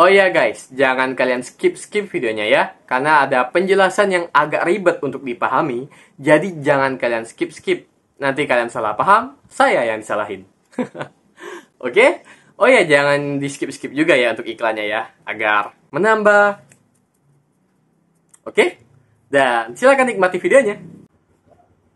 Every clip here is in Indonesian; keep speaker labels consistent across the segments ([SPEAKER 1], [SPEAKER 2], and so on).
[SPEAKER 1] Oh ya guys, jangan kalian skip-skip videonya ya, karena ada penjelasan yang agak ribet untuk dipahami, jadi jangan kalian skip-skip. Nanti kalian salah paham, saya yang disalahin. Oke? okay? Oh ya, jangan di skip-skip juga ya untuk iklannya ya, agar menambah. Oke? Okay? Dan silahkan nikmati videonya.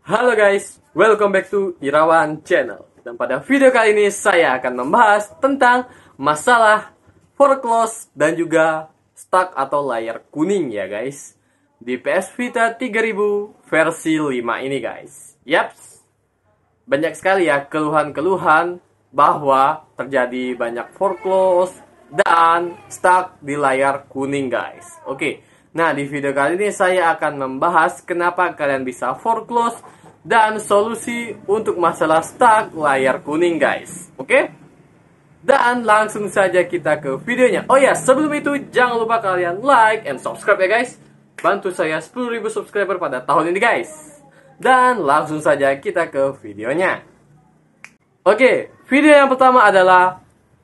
[SPEAKER 1] Halo guys, welcome back to Irawan Channel. Dan pada video kali ini saya akan membahas tentang masalah foreclose, dan juga stuck atau layar kuning ya guys. Di PS Vita 3000 versi 5 ini guys. Yaps, banyak sekali ya keluhan-keluhan bahwa terjadi banyak foreclose dan stuck di layar kuning guys. Oke, nah di video kali ini saya akan membahas kenapa kalian bisa foreclose dan solusi untuk masalah stuck layar kuning guys. Oke? Okay? Dan langsung saja kita ke videonya. Oh ya, sebelum itu jangan lupa kalian like and subscribe ya guys. Bantu saya 10.000 subscriber pada tahun ini guys. Dan langsung saja kita ke videonya. Oke, video yang pertama adalah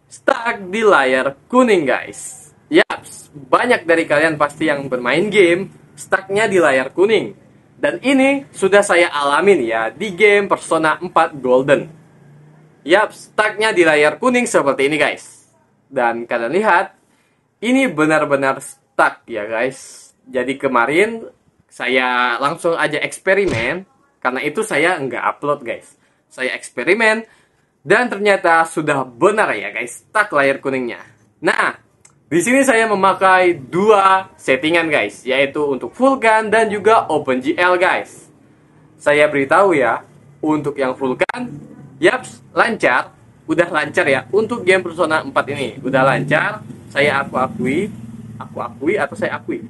[SPEAKER 1] stuck di layar kuning guys. Yaps, banyak dari kalian pasti yang bermain game stucknya di layar kuning. Dan ini sudah saya alamin ya di game Persona 4 Golden. Yap, stucknya di layar kuning seperti ini guys. Dan kalian lihat, ini benar-benar stuck ya guys. Jadi kemarin saya langsung aja eksperimen, karena itu saya nggak upload guys. Saya eksperimen, dan ternyata sudah benar ya guys, stuck layar kuningnya. Nah, di sini saya memakai dua settingan guys, yaitu untuk Vulkan dan juga OpenGL guys. Saya beritahu ya, untuk yang Vulkan Yaps, lancar, udah lancar ya untuk game Persona 4 ini. Udah lancar, saya aku akui, aku akui atau saya akui.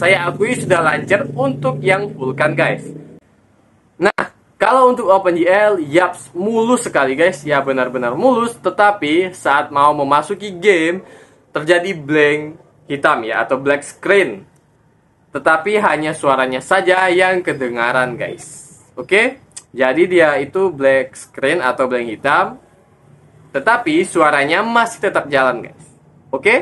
[SPEAKER 1] Saya akui sudah lancar untuk yang Vulkan guys. Nah, kalau untuk OpenGL, yaps, mulus sekali guys. Ya benar-benar mulus, tetapi saat mau memasuki game terjadi blank hitam ya atau black screen. Tetapi hanya suaranya saja yang kedengaran guys. Oke? Okay? Jadi dia itu black screen atau blank hitam. Tetapi suaranya masih tetap jalan, guys. Oke? Okay?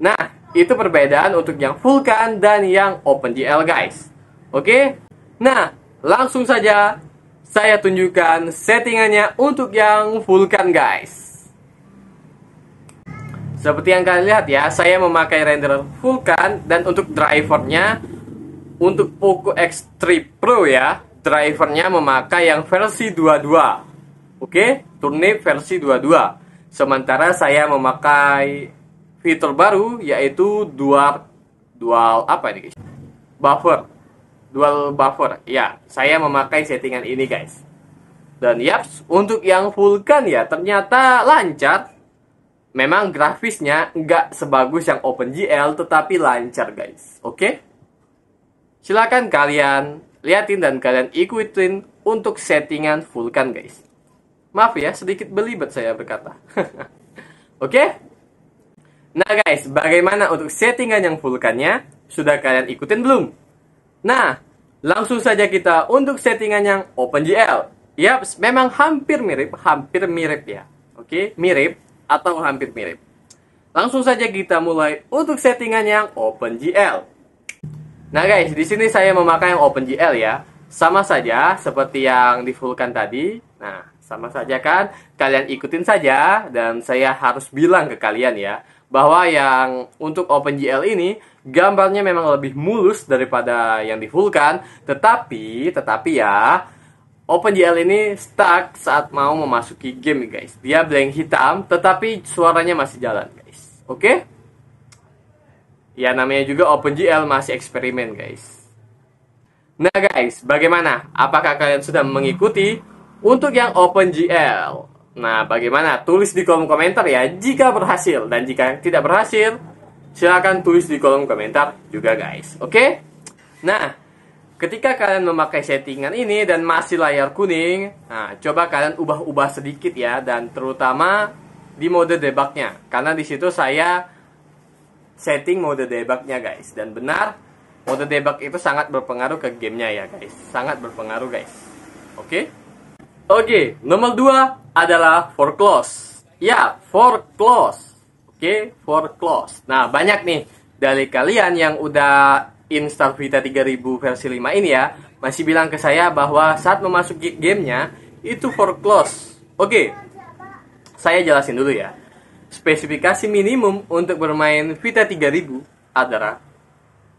[SPEAKER 1] Nah, itu perbedaan untuk yang Vulkan dan yang OpenGL, guys. Oke? Okay? Nah, langsung saja saya tunjukkan settingannya untuk yang Vulkan, guys. Seperti yang kalian lihat ya, saya memakai render Vulkan dan untuk drivernya untuk Poco X3 Pro ya drivernya memakai yang versi 22 oke turnip versi 22 sementara saya memakai fitur baru yaitu dual dual apa ini guys buffer dual buffer ya saya memakai settingan ini guys dan yaps untuk yang vulkan ya ternyata lancar memang grafisnya nggak sebagus yang OpenGL tetapi lancar guys oke okay? silakan kalian Liatin dan kalian ikutin untuk settingan Vulkan guys. Maaf ya, sedikit belibet saya berkata. Oke? Okay? Nah guys, bagaimana untuk settingan yang Vulkannya? Sudah kalian ikutin belum? Nah, langsung saja kita untuk settingan yang OpenGL. Yap, memang hampir mirip, hampir mirip ya. Oke, okay? mirip atau hampir mirip. Langsung saja kita mulai untuk settingan yang OpenGL. Nah guys, di sini saya memakai yang OpenGL ya. Sama saja seperti yang di difulkan tadi. Nah, sama saja kan? Kalian ikutin saja dan saya harus bilang ke kalian ya bahwa yang untuk OpenGL ini gambarnya memang lebih mulus daripada yang di Vulkan, tetapi tetapi ya OpenGL ini stuck saat mau memasuki game guys. Dia blank hitam tetapi suaranya masih jalan guys. Oke? Okay? Ya namanya juga OpenGL masih eksperimen guys. Nah guys, bagaimana? Apakah kalian sudah mengikuti untuk yang OpenGL? Nah bagaimana? Tulis di kolom komentar ya jika berhasil. Dan jika tidak berhasil, silahkan tulis di kolom komentar juga guys. Oke? Okay? Nah, ketika kalian memakai settingan ini dan masih layar kuning, nah coba kalian ubah-ubah sedikit ya. Dan terutama di mode debugnya. Karena di situ saya setting mode debugnya guys dan benar mode debug itu sangat berpengaruh ke gamenya ya guys sangat berpengaruh guys oke okay? oke okay, nomor dua adalah for close ya for close oke okay, for close nah banyak nih dari kalian yang udah install Vita 3000 versi 5 ini ya masih bilang ke saya bahwa saat memasuki gamenya itu for close oke okay, saya jelasin dulu ya Spesifikasi minimum untuk bermain Vita 3000 adalah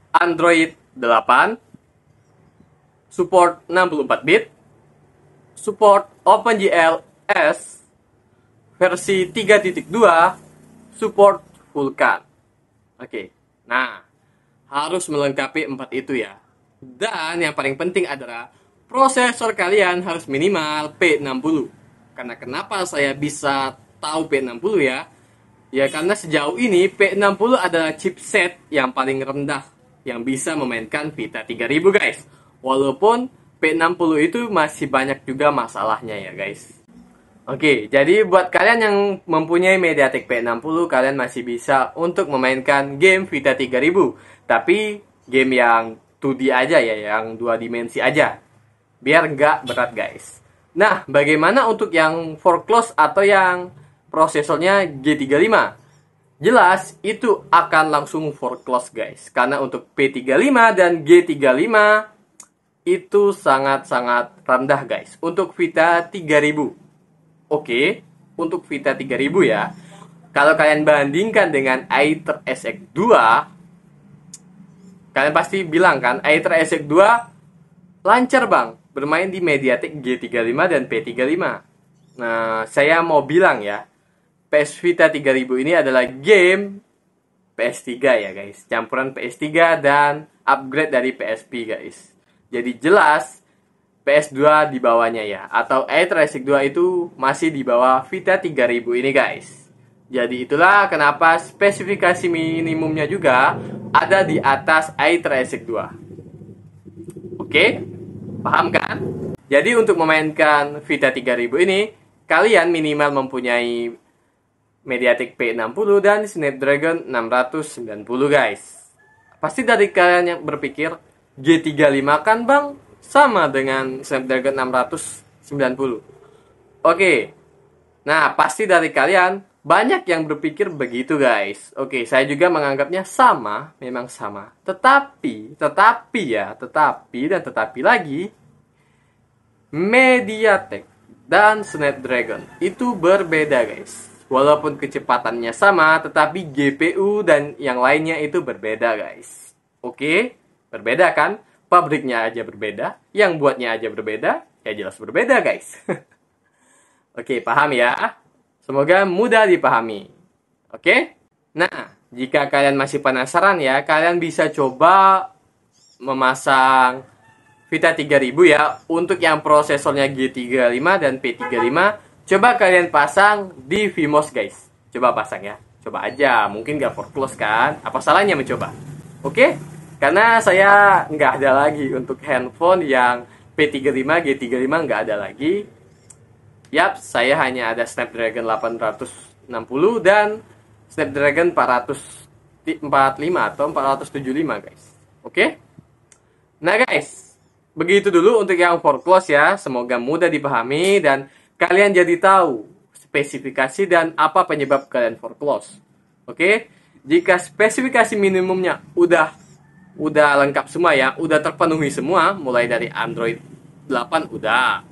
[SPEAKER 1] Android 8, support 64 bit, support OpenGL S versi 3.2, support Vulkan. Oke. Nah, harus melengkapi empat itu ya. Dan yang paling penting adalah prosesor kalian harus minimal P60. Karena kenapa saya bisa tahu P60 ya? Ya karena sejauh ini P60 adalah chipset yang paling rendah yang bisa memainkan Vita 3000 guys. Walaupun P60 itu masih banyak juga masalahnya ya guys. Oke, jadi buat kalian yang mempunyai MediaTek P60, kalian masih bisa untuk memainkan game Vita 3000. Tapi game yang 2D aja ya, yang dua dimensi aja. Biar nggak berat guys. Nah, bagaimana untuk yang foreclose atau yang prosesornya G35. Jelas itu akan langsung close guys. Karena untuk P35 dan G35 itu sangat-sangat rendah guys. Untuk Vita 3000. Oke, untuk Vita 3000 ya. Kalau kalian bandingkan dengan Aether SX2, kalian pasti bilang kan, Aether SX2 lancar bang, bermain di Mediatek G35 dan P35. Nah, saya mau bilang ya, PS Vita 3000 ini adalah game PS3 ya guys, campuran PS3 dan upgrade dari PSP guys. Jadi jelas PS2 di bawahnya ya atau Air Racing 2 itu masih di bawah Vita 3000 ini guys. Jadi itulah kenapa spesifikasi minimumnya juga ada di atas Air Racing 2. Oke? Paham kan? Jadi untuk memainkan Vita 3000 ini kalian minimal mempunyai Mediatek P60 dan Snapdragon 690 guys. Pasti dari kalian yang berpikir G35 kan bang sama dengan Snapdragon 690. Oke. Nah, pasti dari kalian banyak yang berpikir begitu guys. Oke, saya juga menganggapnya sama, memang sama. Tetapi, tetapi ya, tetapi dan tetapi lagi Mediatek dan Snapdragon itu berbeda guys Walaupun kecepatannya sama, tetapi GPU dan yang lainnya itu berbeda, guys. Oke, berbeda kan? Pabriknya aja berbeda, yang buatnya aja berbeda, ya jelas berbeda, guys. Oke, paham ya? Semoga mudah dipahami. Oke? Nah, jika kalian masih penasaran ya, kalian bisa coba memasang Vita 3000 ya untuk yang prosesornya G35 dan P35 Coba kalian pasang di Vmos guys. Coba pasang ya. Coba aja, mungkin gak close kan? Apa salahnya mencoba? Oke? Karena saya nggak ada lagi untuk handphone yang P35, G35 nggak ada lagi. Yap, saya hanya ada Snapdragon 860 dan Snapdragon 445 atau 475 guys. Oke? Nah guys, begitu dulu untuk yang forklos ya. Semoga mudah dipahami dan kalian jadi tahu spesifikasi dan apa penyebab kalian foreclose. Oke? Jika spesifikasi minimumnya udah udah lengkap semua ya, udah terpenuhi semua mulai dari Android 8 udah,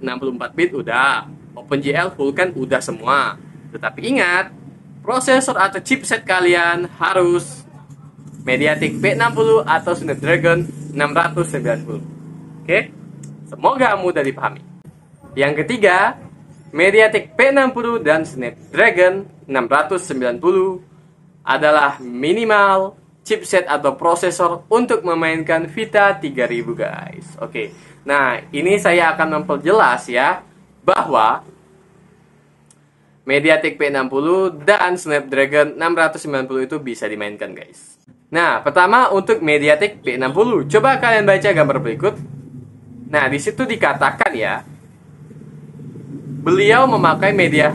[SPEAKER 1] 64 bit udah, OpenGL full kan udah semua. Tetapi ingat, prosesor atau chipset kalian harus Mediatek P60 atau Snapdragon 690. Oke? Okay? Semoga mudah dipahami. Yang ketiga, Mediatek P60 dan Snapdragon 690 adalah minimal chipset atau prosesor untuk memainkan Vita 3000 guys. Oke. Nah, ini saya akan memperjelas ya bahwa Mediatek P60 dan Snapdragon 690 itu bisa dimainkan guys. Nah, pertama untuk Mediatek P60. Coba kalian baca gambar berikut. Nah, di situ dikatakan ya, Beliau memakai media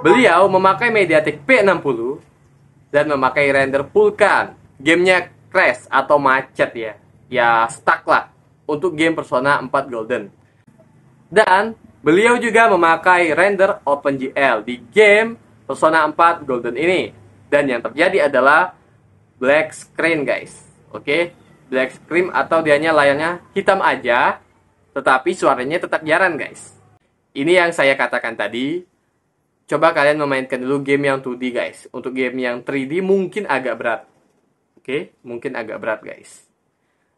[SPEAKER 1] Beliau memakai MediaTek P60 dan memakai render Vulkan. Gamenya crash atau macet ya. Ya stuck lah untuk game Persona 4 Golden. Dan beliau juga memakai render OpenGL di game Persona 4 Golden ini. Dan yang terjadi adalah black screen guys. Oke, okay? black screen atau dianya layarnya hitam aja tetapi suaranya tetap jarang guys. Ini yang saya katakan tadi, coba kalian memainkan dulu game yang 2D guys. Untuk game yang 3D mungkin agak berat. Oke, mungkin agak berat guys.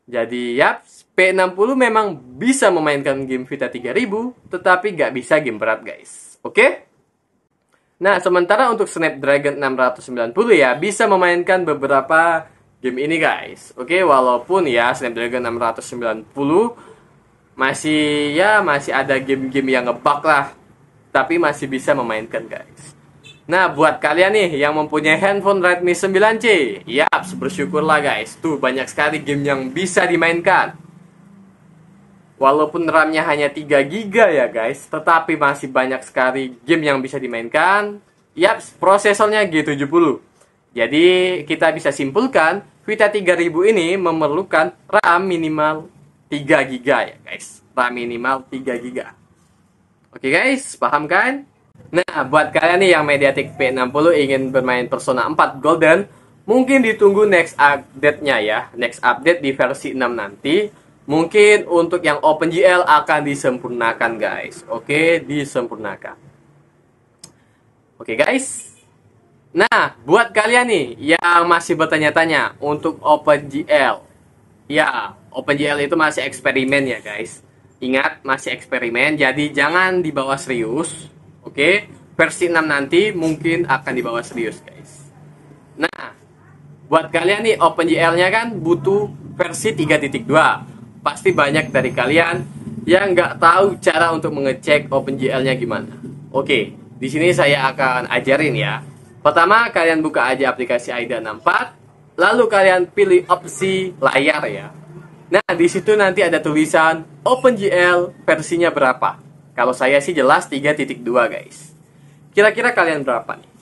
[SPEAKER 1] Jadi yap, P60 memang bisa memainkan game Vita 3000, tetapi gak bisa game berat guys. Oke? Nah, sementara untuk Snapdragon 690 ya, bisa memainkan beberapa game ini guys. Oke, walaupun ya Snapdragon 690 masih ya masih ada game-game yang ngebug lah tapi masih bisa memainkan guys Nah, buat kalian nih yang mempunyai handphone Redmi 9C, yaps, bersyukurlah guys. Tuh, banyak sekali game yang bisa dimainkan. Walaupun RAM-nya hanya 3GB ya guys, tetapi masih banyak sekali game yang bisa dimainkan. Yaps, prosesornya G70. Jadi, kita bisa simpulkan, Vita 3000 ini memerlukan RAM minimal 3 giga ya guys RAM minimal 3 giga Oke guys, paham kan? Nah, buat kalian nih yang Mediatek P60 ingin bermain Persona 4 Golden Mungkin ditunggu next update-nya ya Next update di versi 6 nanti Mungkin untuk yang OpenGL akan disempurnakan guys Oke, disempurnakan Oke guys Nah, buat kalian nih yang masih bertanya-tanya untuk OpenGL Ya, OpenGL itu masih eksperimen ya guys. Ingat, masih eksperimen, jadi jangan dibawa serius. Oke, okay? versi 6 nanti mungkin akan dibawa serius guys. Nah, buat kalian nih OpenGL-nya kan butuh versi 3.2. Pasti banyak dari kalian yang nggak tahu cara untuk mengecek OpenGL-nya gimana. Oke, okay, di sini saya akan ajarin ya. Pertama, kalian buka aja aplikasi AIDA 64 Lalu kalian pilih opsi layar ya. Nah, di situ nanti ada tulisan OpenGL versinya berapa. Kalau saya sih jelas 3.2 guys. Kira-kira kalian berapa nih?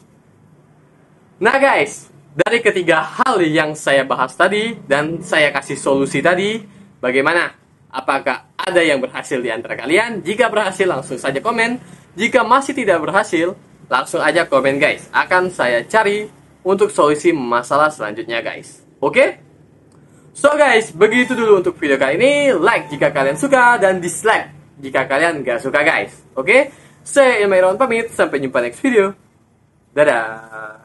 [SPEAKER 1] Nah guys, dari ketiga hal yang saya bahas tadi dan saya kasih solusi tadi, bagaimana? Apakah ada yang berhasil di antara kalian? Jika berhasil langsung saja komen. Jika masih tidak berhasil, langsung aja komen guys. Akan saya cari untuk solusi masalah selanjutnya guys. Oke? Okay? So guys, begitu dulu untuk video kali ini. Like jika kalian suka dan dislike jika kalian gak suka guys. Oke? Okay? Saya Ilmairon pamit, sampai jumpa next video. Dadah!